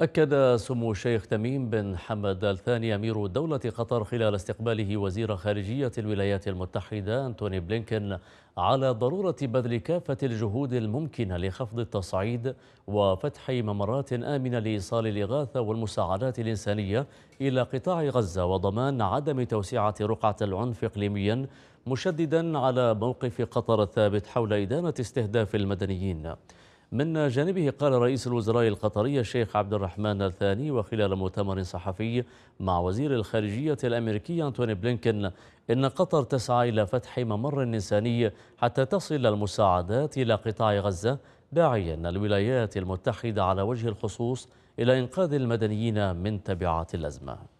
أكد سمو الشيخ تميم بن حمد الثاني أمير دولة قطر خلال استقباله وزير خارجية الولايات المتحدة أنتوني بلينكن على ضرورة بذل كافة الجهود الممكنة لخفض التصعيد وفتح ممرات آمنة لإيصال الإغاثة والمساعدات الإنسانية إلى قطاع غزة وضمان عدم توسعة رقعة العنف إقليميا مشددا على موقف قطر الثابت حول إدانة استهداف المدنيين من جانبه قال رئيس الوزراء القطري الشيخ عبد الرحمن الثاني وخلال مؤتمر صحفي مع وزير الخارجية الأمريكي أنتوني بلينكن إن قطر تسعى إلى فتح ممر إنساني حتى تصل المساعدات إلى قطاع غزة داعيا الولايات المتحدة على وجه الخصوص إلى إنقاذ المدنيين من تبعات الأزمة